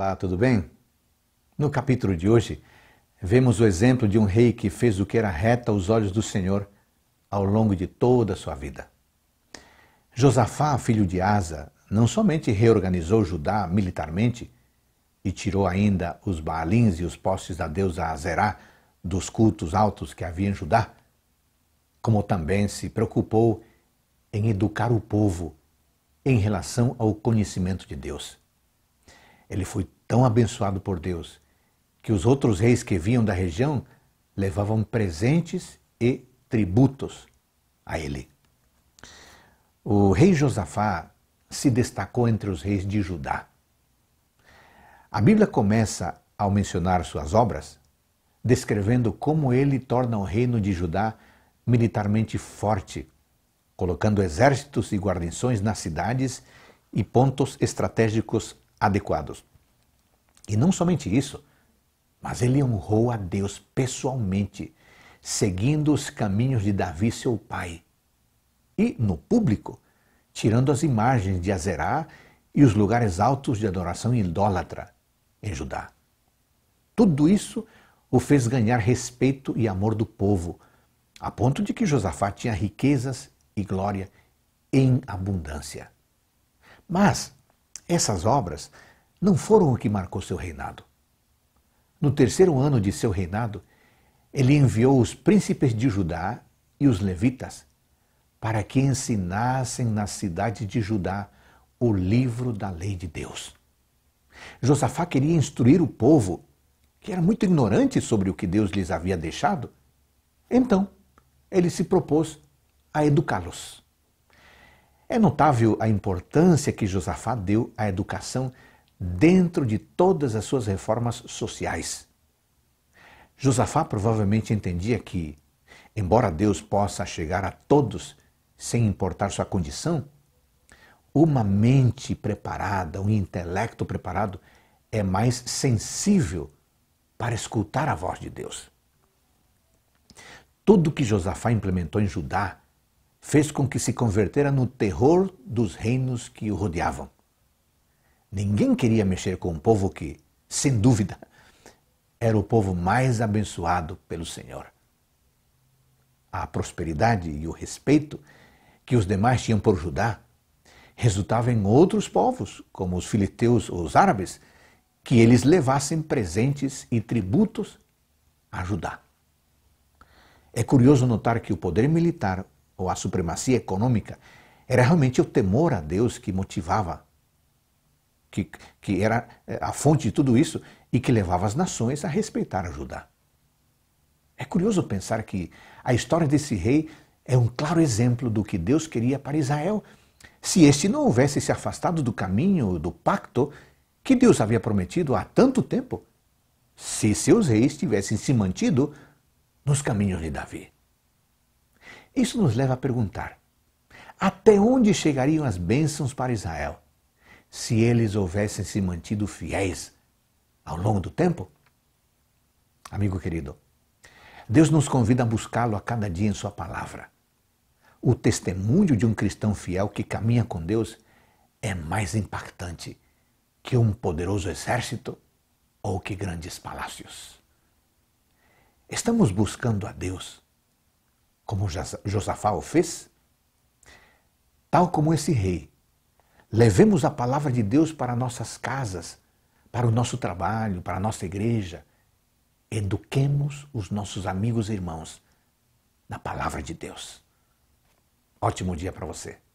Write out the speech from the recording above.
Olá, tudo bem? No capítulo de hoje, vemos o exemplo de um rei que fez o que era reto aos olhos do Senhor ao longo de toda a sua vida. Josafá, filho de Asa, não somente reorganizou Judá militarmente e tirou ainda os baalins e os postes da deusa Azerá dos cultos altos que havia em Judá, como também se preocupou em educar o povo em relação ao conhecimento de Deus. Ele foi tão abençoado por Deus que os outros reis que vinham da região levavam presentes e tributos a ele. O rei Josafá se destacou entre os reis de Judá. A Bíblia começa ao mencionar suas obras, descrevendo como ele torna o reino de Judá militarmente forte, colocando exércitos e guarnições nas cidades e pontos estratégicos adequados. E não somente isso, mas ele honrou a Deus pessoalmente, seguindo os caminhos de Davi, seu pai. E, no público, tirando as imagens de Azerá e os lugares altos de adoração idólatra em Judá. Tudo isso o fez ganhar respeito e amor do povo, a ponto de que Josafá tinha riquezas e glória em abundância. Mas essas obras não foram o que marcou seu reinado. No terceiro ano de seu reinado, ele enviou os príncipes de Judá e os levitas para que ensinassem na cidade de Judá o livro da lei de Deus. Josafá queria instruir o povo, que era muito ignorante sobre o que Deus lhes havia deixado. Então, ele se propôs a educá-los. É notável a importância que Josafá deu à educação dentro de todas as suas reformas sociais. Josafá provavelmente entendia que, embora Deus possa chegar a todos sem importar sua condição, uma mente preparada, um intelecto preparado é mais sensível para escutar a voz de Deus. Tudo que Josafá implementou em Judá fez com que se convertera no terror dos reinos que o rodeavam. Ninguém queria mexer com um povo que, sem dúvida, era o povo mais abençoado pelo Senhor. A prosperidade e o respeito que os demais tinham por Judá resultava em outros povos, como os filisteus ou os árabes, que eles levassem presentes e tributos a Judá. É curioso notar que o poder militar ou a supremacia econômica, era realmente o temor a Deus que motivava, que, que era eh, a fonte de tudo isso e que levava as nações a respeitar a Judá. É curioso pensar que a história desse rei é um claro exemplo do que Deus queria para Israel. Se este não houvesse se afastado do caminho do pacto que Deus havia prometido há tanto tempo, se seus reis tivessem se mantido nos caminhos de Davi. Isso nos leva a perguntar: até onde chegariam as bênçãos para Israel se eles houvessem se mantido fiéis ao longo do tempo? Amigo querido, Deus nos convida a buscá-lo a cada dia em Sua palavra. O testemunho de um cristão fiel que caminha com Deus é mais impactante que um poderoso exército ou que grandes palácios. Estamos buscando a Deus como Josafá o fez? Tal como esse rei, levemos a palavra de Deus para nossas casas, para o nosso trabalho, para a nossa igreja. Eduquemos os nossos amigos e irmãos na palavra de Deus. Ótimo dia para você.